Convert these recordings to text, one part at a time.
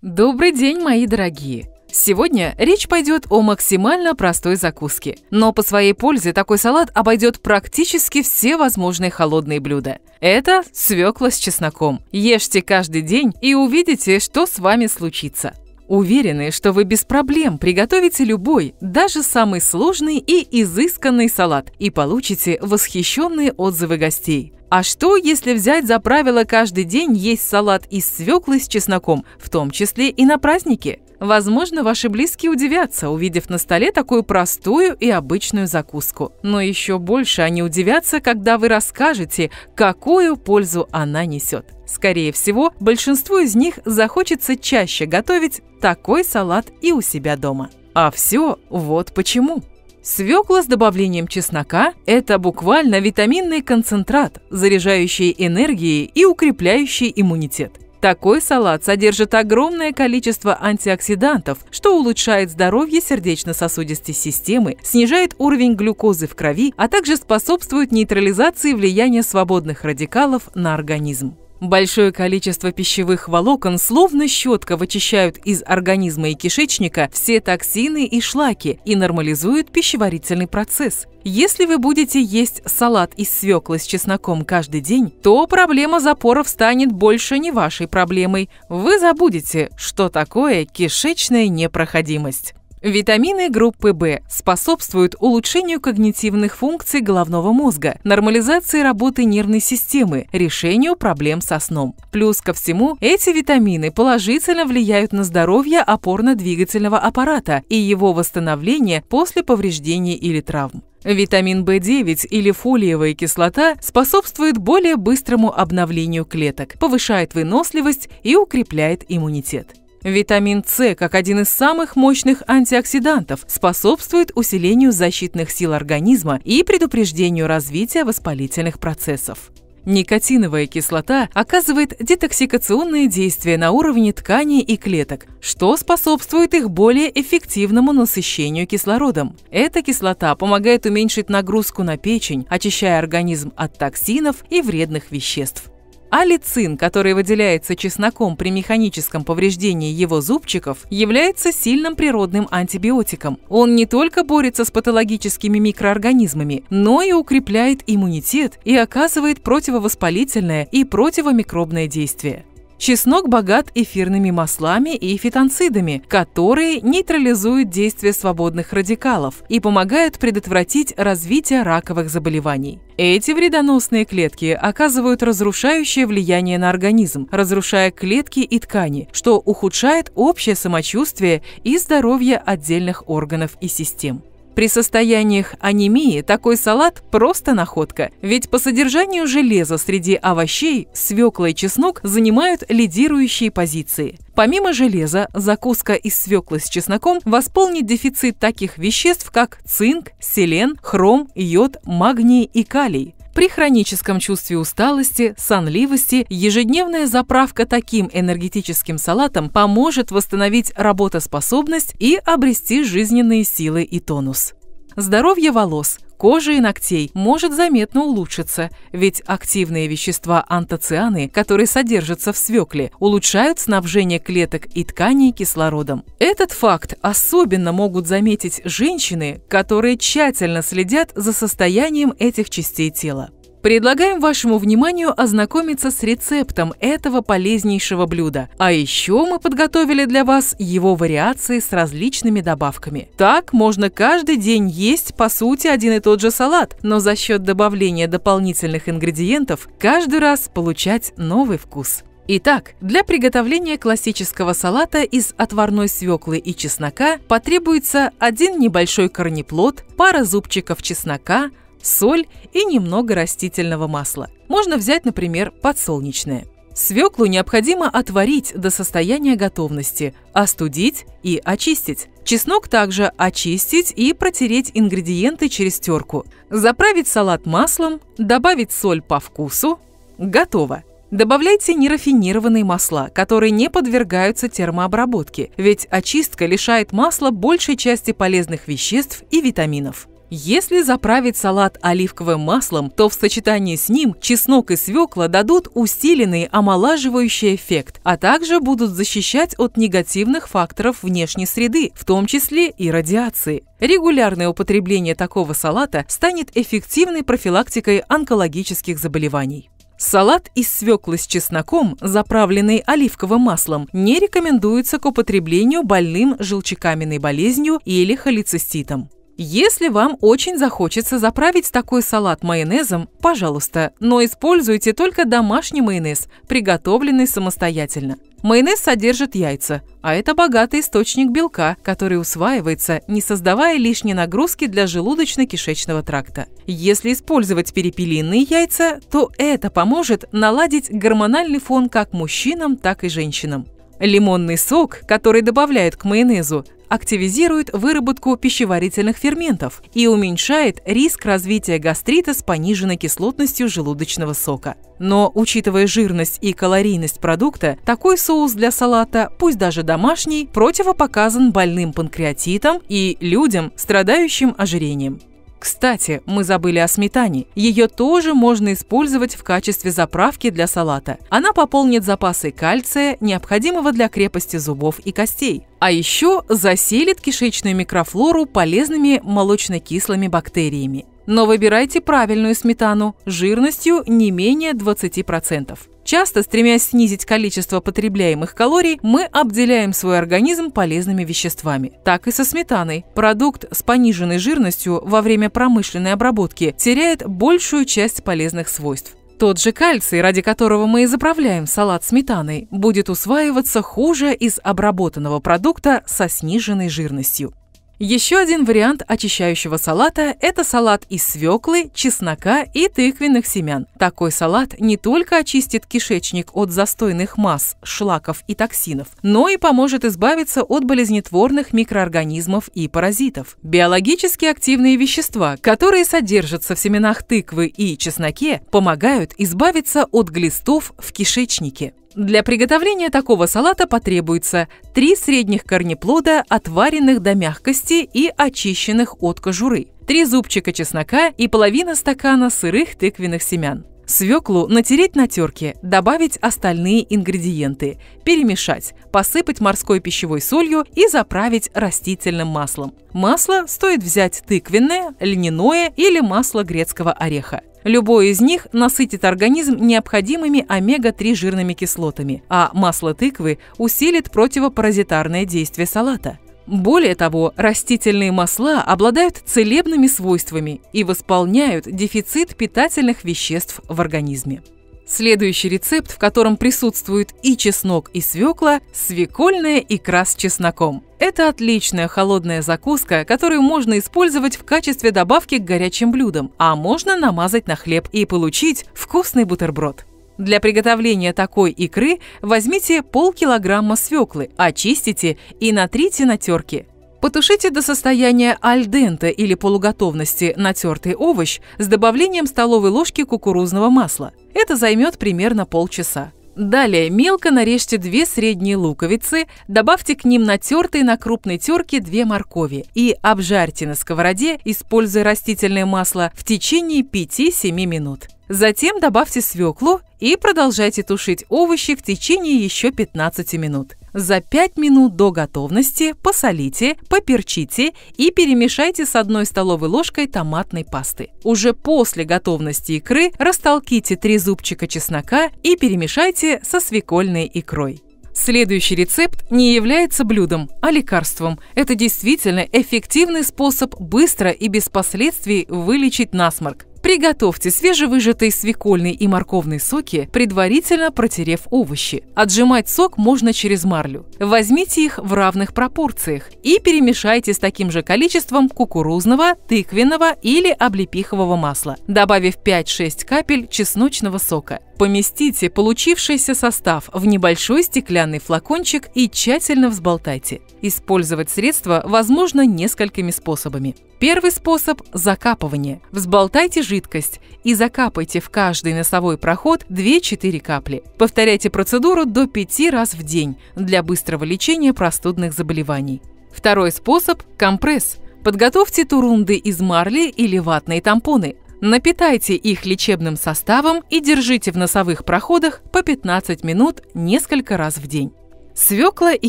Добрый день, мои дорогие! Сегодня речь пойдет о максимально простой закуске. Но по своей пользе такой салат обойдет практически все возможные холодные блюда. Это свекла с чесноком. Ешьте каждый день и увидите, что с вами случится. Уверены, что вы без проблем приготовите любой, даже самый сложный и изысканный салат и получите восхищенные отзывы гостей. А что, если взять за правило каждый день есть салат из свеклы с чесноком, в том числе и на праздники? Возможно, ваши близкие удивятся, увидев на столе такую простую и обычную закуску. Но еще больше они удивятся, когда вы расскажете, какую пользу она несет. Скорее всего, большинству из них захочется чаще готовить такой салат и у себя дома. А все вот почему. Свекла с добавлением чеснока – это буквально витаминный концентрат, заряжающий энергией и укрепляющий иммунитет. Такой салат содержит огромное количество антиоксидантов, что улучшает здоровье сердечно-сосудистой системы, снижает уровень глюкозы в крови, а также способствует нейтрализации влияния свободных радикалов на организм. Большое количество пищевых волокон словно щетка вычищают из организма и кишечника все токсины и шлаки и нормализуют пищеварительный процесс. Если вы будете есть салат из свеклы с чесноком каждый день, то проблема запоров станет больше не вашей проблемой. Вы забудете, что такое кишечная непроходимость. Витамины группы В способствуют улучшению когнитивных функций головного мозга, нормализации работы нервной системы, решению проблем со сном. Плюс ко всему, эти витамины положительно влияют на здоровье опорно-двигательного аппарата и его восстановление после повреждений или травм. Витамин В9 или фолиевая кислота способствует более быстрому обновлению клеток, повышает выносливость и укрепляет иммунитет. Витамин С, как один из самых мощных антиоксидантов, способствует усилению защитных сил организма и предупреждению развития воспалительных процессов. Никотиновая кислота оказывает детоксикационные действия на уровне тканей и клеток, что способствует их более эффективному насыщению кислородом. Эта кислота помогает уменьшить нагрузку на печень, очищая организм от токсинов и вредных веществ. Алицин, который выделяется чесноком при механическом повреждении его зубчиков, является сильным природным антибиотиком. Он не только борется с патологическими микроорганизмами, но и укрепляет иммунитет и оказывает противовоспалительное и противомикробное действие. Чеснок богат эфирными маслами и фитонцидами, которые нейтрализуют действие свободных радикалов и помогают предотвратить развитие раковых заболеваний. Эти вредоносные клетки оказывают разрушающее влияние на организм, разрушая клетки и ткани, что ухудшает общее самочувствие и здоровье отдельных органов и систем. При состояниях анемии такой салат просто находка, ведь по содержанию железа среди овощей свекла и чеснок занимают лидирующие позиции. Помимо железа, закуска из свеклы с чесноком восполнит дефицит таких веществ, как цинк, селен, хром, йод, магний и калий. При хроническом чувстве усталости, сонливости ежедневная заправка таким энергетическим салатом поможет восстановить работоспособность и обрести жизненные силы и тонус. Здоровье волос – кожи и ногтей может заметно улучшиться, ведь активные вещества антоцианы, которые содержатся в свекле, улучшают снабжение клеток и тканей кислородом. Этот факт особенно могут заметить женщины, которые тщательно следят за состоянием этих частей тела. Предлагаем вашему вниманию ознакомиться с рецептом этого полезнейшего блюда. А еще мы подготовили для вас его вариации с различными добавками. Так можно каждый день есть, по сути, один и тот же салат, но за счет добавления дополнительных ингредиентов каждый раз получать новый вкус. Итак, для приготовления классического салата из отварной свеклы и чеснока потребуется один небольшой корнеплод, пара зубчиков чеснока, соль и немного растительного масла. Можно взять, например, подсолнечное. Свеклу необходимо отварить до состояния готовности, остудить и очистить. Чеснок также очистить и протереть ингредиенты через терку. Заправить салат маслом, добавить соль по вкусу. Готово! Добавляйте нерафинированные масла, которые не подвергаются термообработке, ведь очистка лишает масла большей части полезных веществ и витаминов. Если заправить салат оливковым маслом, то в сочетании с ним чеснок и свекла дадут усиленный омолаживающий эффект, а также будут защищать от негативных факторов внешней среды, в том числе и радиации. Регулярное употребление такого салата станет эффективной профилактикой онкологических заболеваний. Салат из свеклы с чесноком, заправленный оливковым маслом, не рекомендуется к употреблению больным желчекаменной болезнью или холециститом. Если вам очень захочется заправить такой салат майонезом, пожалуйста, но используйте только домашний майонез, приготовленный самостоятельно. Майонез содержит яйца, а это богатый источник белка, который усваивается, не создавая лишней нагрузки для желудочно-кишечного тракта. Если использовать перепелиные яйца, то это поможет наладить гормональный фон как мужчинам, так и женщинам. Лимонный сок, который добавляют к майонезу, активизирует выработку пищеварительных ферментов и уменьшает риск развития гастрита с пониженной кислотностью желудочного сока. Но, учитывая жирность и калорийность продукта, такой соус для салата, пусть даже домашний, противопоказан больным панкреатитом и людям, страдающим ожирением. Кстати, мы забыли о сметане. Ее тоже можно использовать в качестве заправки для салата. Она пополнит запасы кальция, необходимого для крепости зубов и костей. А еще заселит кишечную микрофлору полезными молочнокислыми бактериями. Но выбирайте правильную сметану жирностью не менее 20%. Часто, стремясь снизить количество потребляемых калорий, мы обделяем свой организм полезными веществами. Так и со сметаной. Продукт с пониженной жирностью во время промышленной обработки теряет большую часть полезных свойств. Тот же кальций, ради которого мы и заправляем салат сметаной, будет усваиваться хуже из обработанного продукта со сниженной жирностью. Еще один вариант очищающего салата – это салат из свеклы, чеснока и тыквенных семян. Такой салат не только очистит кишечник от застойных масс, шлаков и токсинов, но и поможет избавиться от болезнетворных микроорганизмов и паразитов. Биологически активные вещества, которые содержатся в семенах тыквы и чесноке, помогают избавиться от глистов в кишечнике. Для приготовления такого салата потребуется 3 средних корнеплода, отваренных до мягкости и очищенных от кожуры, 3 зубчика чеснока и половина стакана сырых тыквенных семян. Свеклу натереть на терке, добавить остальные ингредиенты, перемешать, посыпать морской пищевой солью и заправить растительным маслом. Масло стоит взять тыквенное, льняное или масло грецкого ореха. Любой из них насытит организм необходимыми омега-3 жирными кислотами, а масло тыквы усилит противопаразитарное действие салата. Более того, растительные масла обладают целебными свойствами и восполняют дефицит питательных веществ в организме. Следующий рецепт, в котором присутствуют и чеснок, и свекла – свекольная икра с чесноком. Это отличная холодная закуска, которую можно использовать в качестве добавки к горячим блюдам, а можно намазать на хлеб и получить вкусный бутерброд. Для приготовления такой икры возьмите полкилограмма свеклы, очистите и натрите на терке. Потушите до состояния альдента или полуготовности натертый овощ с добавлением столовой ложки кукурузного масла. Это займет примерно полчаса. Далее мелко нарежьте две средние луковицы, добавьте к ним натертые на крупной терке две моркови и обжарьте на сковороде, используя растительное масло, в течение 5-7 минут. Затем добавьте свеклу и продолжайте тушить овощи в течение еще 15 минут. За 5 минут до готовности посолите, поперчите и перемешайте с одной столовой ложкой томатной пасты. Уже после готовности икры растолките 3 зубчика чеснока и перемешайте со свекольной икрой. Следующий рецепт не является блюдом, а лекарством. Это действительно эффективный способ быстро и без последствий вылечить насморк. Приготовьте свежевыжатые свекольные и морковные соки, предварительно протерев овощи. Отжимать сок можно через марлю. Возьмите их в равных пропорциях и перемешайте с таким же количеством кукурузного, тыквенного или облепихового масла, добавив 5-6 капель чесночного сока. Поместите получившийся состав в небольшой стеклянный флакончик и тщательно взболтайте. Использовать средство возможно несколькими способами. Первый способ – закапывание. Взболтайте жидкость и закапайте в каждый носовой проход 2-4 капли. Повторяйте процедуру до 5 раз в день для быстрого лечения простудных заболеваний. Второй способ – компресс. Подготовьте турунды из марли или ватные тампоны. Напитайте их лечебным составом и держите в носовых проходах по 15 минут несколько раз в день. Свекла и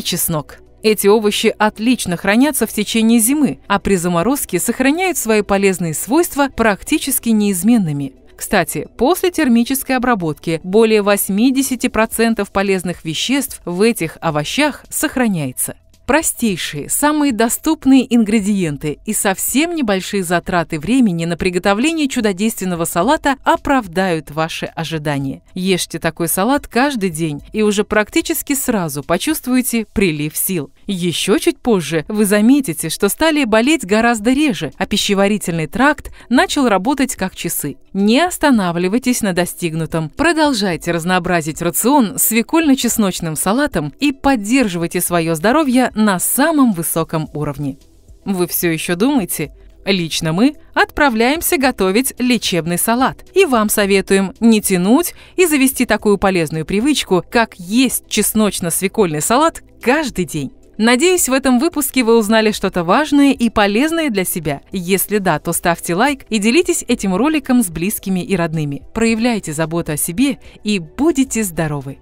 чеснок. Эти овощи отлично хранятся в течение зимы, а при заморозке сохраняют свои полезные свойства практически неизменными. Кстати, после термической обработки более 80% полезных веществ в этих овощах сохраняется. Простейшие, самые доступные ингредиенты и совсем небольшие затраты времени на приготовление чудодейственного салата оправдают ваши ожидания. Ешьте такой салат каждый день и уже практически сразу почувствуете прилив сил. Еще чуть позже вы заметите, что стали болеть гораздо реже, а пищеварительный тракт начал работать как часы. Не останавливайтесь на достигнутом. Продолжайте разнообразить рацион свекольно-чесночным салатом и поддерживайте свое здоровье на самом высоком уровне. Вы все еще думаете? Лично мы отправляемся готовить лечебный салат. И вам советуем не тянуть и завести такую полезную привычку, как есть чесночно-свекольный салат каждый день. Надеюсь, в этом выпуске вы узнали что-то важное и полезное для себя. Если да, то ставьте лайк и делитесь этим роликом с близкими и родными. Проявляйте заботу о себе и будете здоровы!